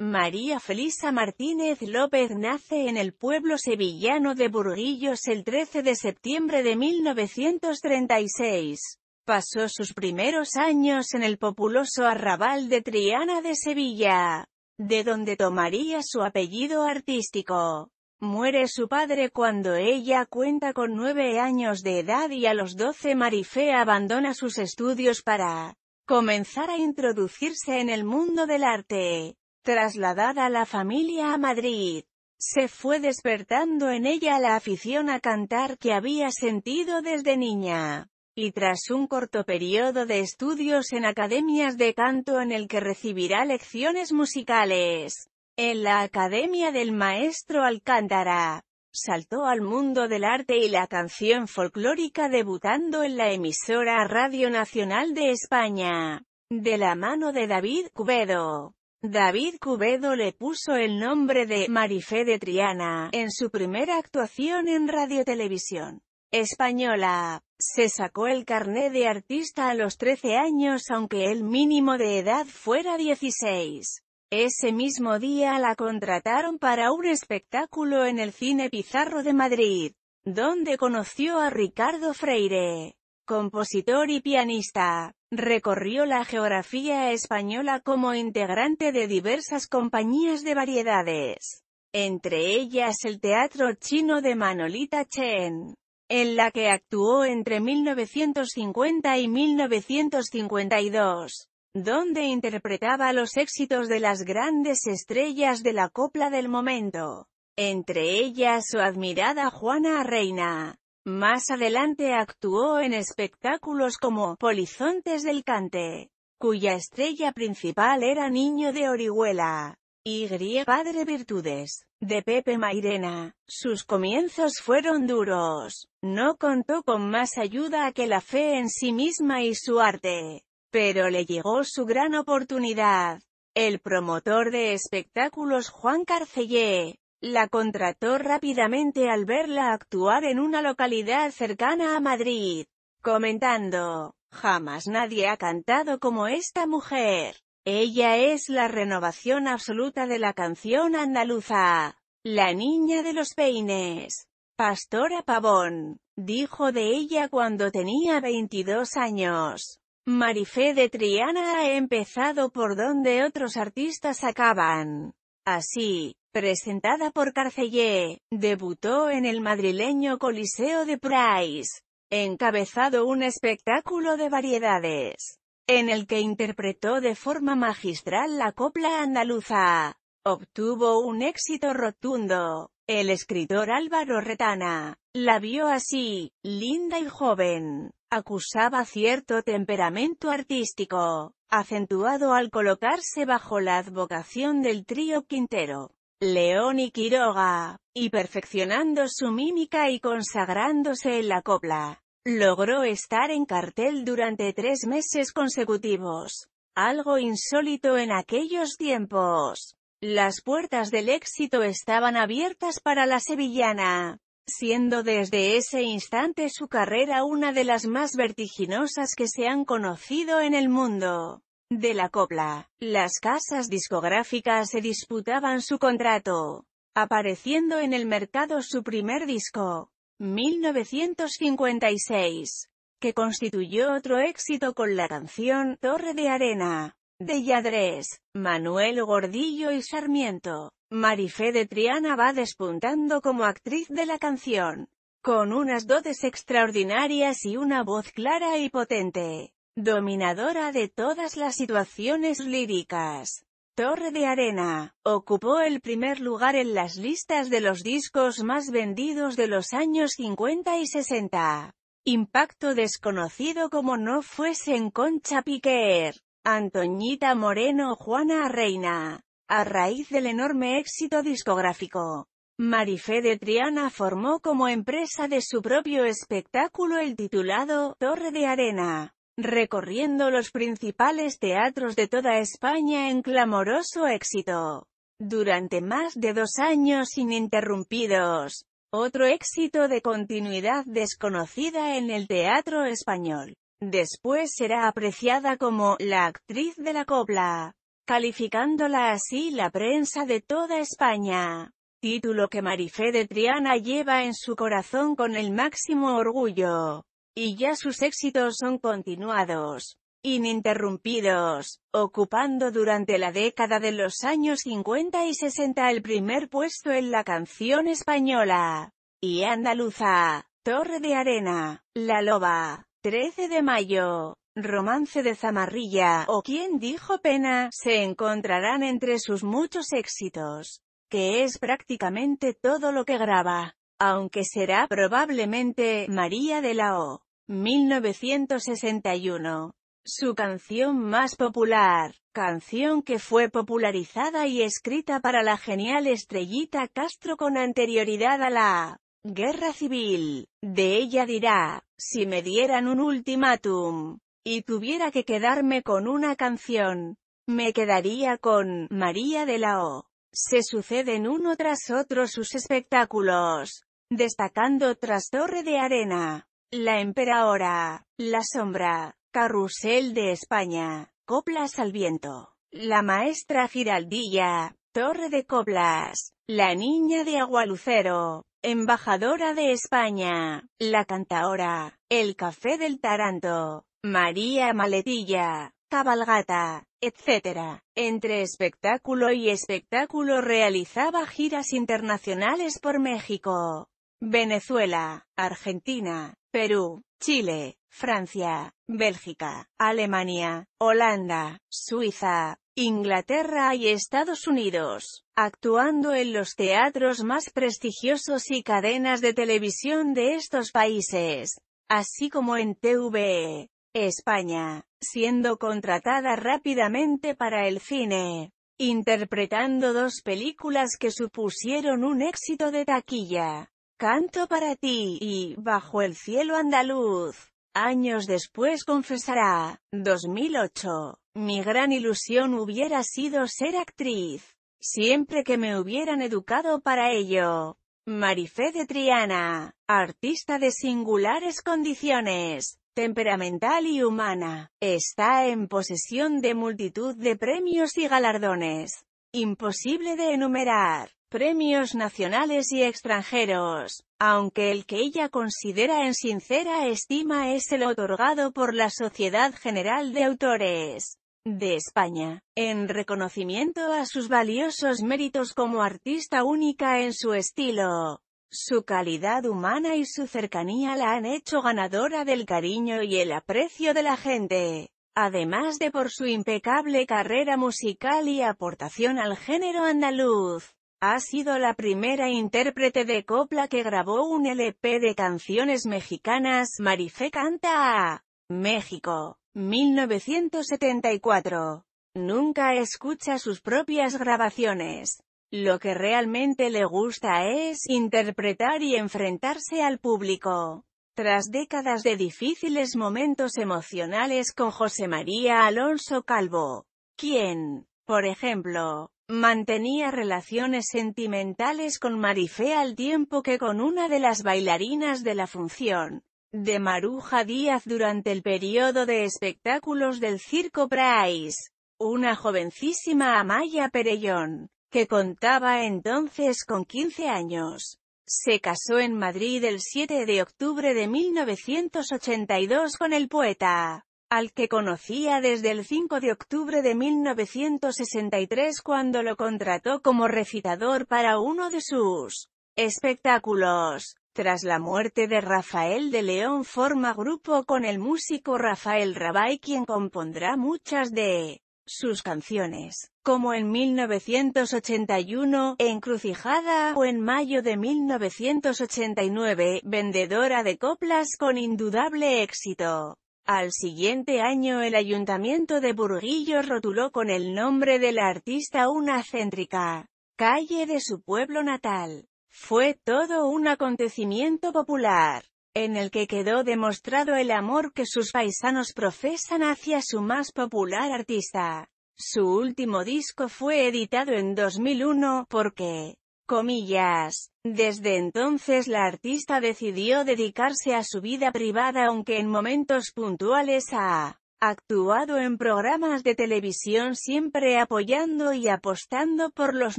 María Felisa Martínez López nace en el pueblo sevillano de Burguillos el 13 de septiembre de 1936. Pasó sus primeros años en el populoso arrabal de Triana de Sevilla, de donde tomaría su apellido artístico. Muere su padre cuando ella cuenta con nueve años de edad y a los doce Marifé abandona sus estudios para comenzar a introducirse en el mundo del arte. Trasladada a la familia a Madrid. Se fue despertando en ella la afición a cantar que había sentido desde niña. Y tras un corto periodo de estudios en academias de canto en el que recibirá lecciones musicales, en la Academia del Maestro Alcántara, saltó al mundo del arte y la canción folclórica debutando en la emisora Radio Nacional de España, de la mano de David Cubedo. David Cubedo le puso el nombre de Marifé de Triana en su primera actuación en radiotelevisión española. Se sacó el carné de artista a los 13 años aunque el mínimo de edad fuera 16. Ese mismo día la contrataron para un espectáculo en el Cine Pizarro de Madrid, donde conoció a Ricardo Freire compositor y pianista. Recorrió la geografía española como integrante de diversas compañías de variedades, entre ellas el Teatro Chino de Manolita Chen, en la que actuó entre 1950 y 1952, donde interpretaba los éxitos de las grandes estrellas de la copla del momento, entre ellas su admirada Juana Reina. Más adelante actuó en espectáculos como Polizontes del Cante, cuya estrella principal era Niño de Orihuela, y Padre Virtudes, de Pepe Mairena. Sus comienzos fueron duros, no contó con más ayuda que la fe en sí misma y su arte, pero le llegó su gran oportunidad. El promotor de espectáculos Juan Carcellé, la contrató rápidamente al verla actuar en una localidad cercana a Madrid, comentando, jamás nadie ha cantado como esta mujer. Ella es la renovación absoluta de la canción andaluza, la niña de los peines. Pastora Pavón, dijo de ella cuando tenía 22 años. Marifé de Triana ha empezado por donde otros artistas acaban. Así, Presentada por Carcellé, debutó en el madrileño Coliseo de Price, encabezado un espectáculo de variedades, en el que interpretó de forma magistral la copla andaluza. Obtuvo un éxito rotundo. El escritor Álvaro Retana la vio así, linda y joven. Acusaba cierto temperamento artístico, acentuado al colocarse bajo la advocación del trío Quintero. León y Quiroga, y perfeccionando su mímica y consagrándose en la copla. Logró estar en cartel durante tres meses consecutivos, algo insólito en aquellos tiempos. Las puertas del éxito estaban abiertas para la sevillana, siendo desde ese instante su carrera una de las más vertiginosas que se han conocido en el mundo de la copla. Las casas discográficas se disputaban su contrato, apareciendo en el mercado su primer disco, 1956, que constituyó otro éxito con la canción Torre de Arena, de Yadrés, Manuel Gordillo y Sarmiento. Marifé de Triana va despuntando como actriz de la canción, con unas dotes extraordinarias y una voz clara y potente dominadora de todas las situaciones líricas. Torre de Arena, ocupó el primer lugar en las listas de los discos más vendidos de los años 50 y 60. Impacto desconocido como no en Concha Piquer, Antoñita Moreno Juana Reina. A raíz del enorme éxito discográfico, Marifé de Triana formó como empresa de su propio espectáculo el titulado Torre de Arena recorriendo los principales teatros de toda España en clamoroso éxito. Durante más de dos años ininterrumpidos, otro éxito de continuidad desconocida en el teatro español. Después será apreciada como «la actriz de la copla», calificándola así la prensa de toda España. Título que Marifé de Triana lleva en su corazón con el máximo orgullo y ya sus éxitos son continuados, ininterrumpidos, ocupando durante la década de los años 50 y 60 el primer puesto en la canción española y andaluza, Torre de Arena, La Loba, 13 de mayo, Romance de Zamarrilla o Quien dijo pena, se encontrarán entre sus muchos éxitos, que es prácticamente todo lo que graba, aunque será probablemente María de la O. 1961. Su canción más popular, canción que fue popularizada y escrita para la genial estrellita Castro con anterioridad a la guerra civil. De ella dirá, si me dieran un ultimátum, y tuviera que quedarme con una canción, me quedaría con María de la O. Se suceden uno tras otro sus espectáculos, destacando tras Torre de Arena. La Emperadora, La Sombra, Carrusel de España, Coplas al Viento, La Maestra Giraldilla, Torre de Coplas, La Niña de Agualucero, Embajadora de España, La Cantaora, El Café del Taranto, María Maletilla, Cabalgata, etc. Entre espectáculo y espectáculo realizaba giras internacionales por México, Venezuela, Argentina, Perú, Chile, Francia, Bélgica, Alemania, Holanda, Suiza, Inglaterra y Estados Unidos, actuando en los teatros más prestigiosos y cadenas de televisión de estos países, así como en TVE, España, siendo contratada rápidamente para el cine, interpretando dos películas que supusieron un éxito de taquilla. Canto para ti y Bajo el cielo andaluz. Años después confesará, 2008, mi gran ilusión hubiera sido ser actriz, siempre que me hubieran educado para ello. Marifé de Triana, artista de singulares condiciones, temperamental y humana, está en posesión de multitud de premios y galardones, imposible de enumerar premios nacionales y extranjeros, aunque el que ella considera en sincera estima es el otorgado por la Sociedad General de Autores de España, en reconocimiento a sus valiosos méritos como artista única en su estilo. Su calidad humana y su cercanía la han hecho ganadora del cariño y el aprecio de la gente además de por su impecable carrera musical y aportación al género andaluz. Ha sido la primera intérprete de copla que grabó un LP de canciones mexicanas. Marife canta a México, 1974. Nunca escucha sus propias grabaciones. Lo que realmente le gusta es interpretar y enfrentarse al público. Tras décadas de difíciles momentos emocionales con José María Alonso Calvo, quien, por ejemplo, Mantenía relaciones sentimentales con Marifé al tiempo que con una de las bailarinas de la función de Maruja Díaz durante el periodo de espectáculos del Circo Price, una jovencísima Amaya Perellón, que contaba entonces con 15 años. Se casó en Madrid el 7 de octubre de 1982 con el poeta al que conocía desde el 5 de octubre de 1963 cuando lo contrató como recitador para uno de sus espectáculos. Tras la muerte de Rafael de León forma grupo con el músico Rafael Rabay quien compondrá muchas de sus canciones, como en 1981, Encrucijada o en mayo de 1989, vendedora de coplas con indudable éxito. Al siguiente año el ayuntamiento de Burguillo rotuló con el nombre de la artista una céntrica calle de su pueblo natal. Fue todo un acontecimiento popular, en el que quedó demostrado el amor que sus paisanos profesan hacia su más popular artista. Su último disco fue editado en 2001, porque comillas. Desde entonces la artista decidió dedicarse a su vida privada aunque en momentos puntuales ha actuado en programas de televisión siempre apoyando y apostando por los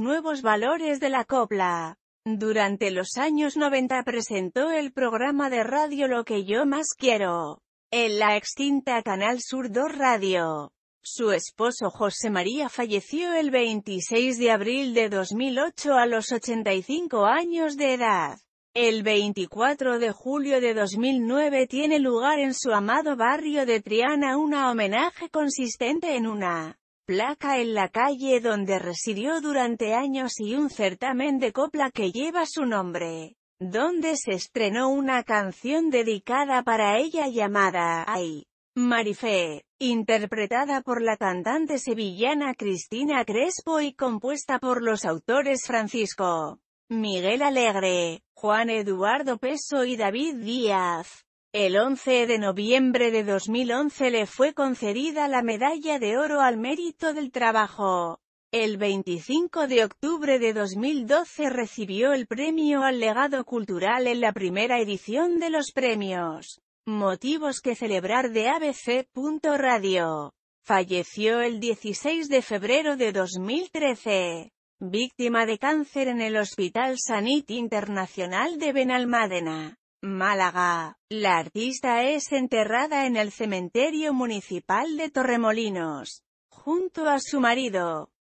nuevos valores de la copla. Durante los años 90 presentó el programa de radio Lo que yo más quiero, en la extinta Canal Sur 2 Radio. Su esposo José María falleció el 26 de abril de 2008 a los 85 años de edad. El 24 de julio de 2009 tiene lugar en su amado barrio de Triana una homenaje consistente en una placa en la calle donde residió durante años y un certamen de copla que lleva su nombre, donde se estrenó una canción dedicada para ella llamada «Ay». Marife, interpretada por la cantante sevillana Cristina Crespo y compuesta por los autores Francisco, Miguel Alegre, Juan Eduardo Peso y David Díaz. El 11 de noviembre de 2011 le fue concedida la Medalla de Oro al Mérito del Trabajo. El 25 de octubre de 2012 recibió el premio al legado cultural en la primera edición de los premios. Motivos que celebrar de ABC.radio. Falleció el 16 de febrero de 2013, víctima de cáncer en el Hospital Sanit Internacional de Benalmádena, Málaga. La artista es enterrada en el Cementerio Municipal de Torremolinos, junto a su marido.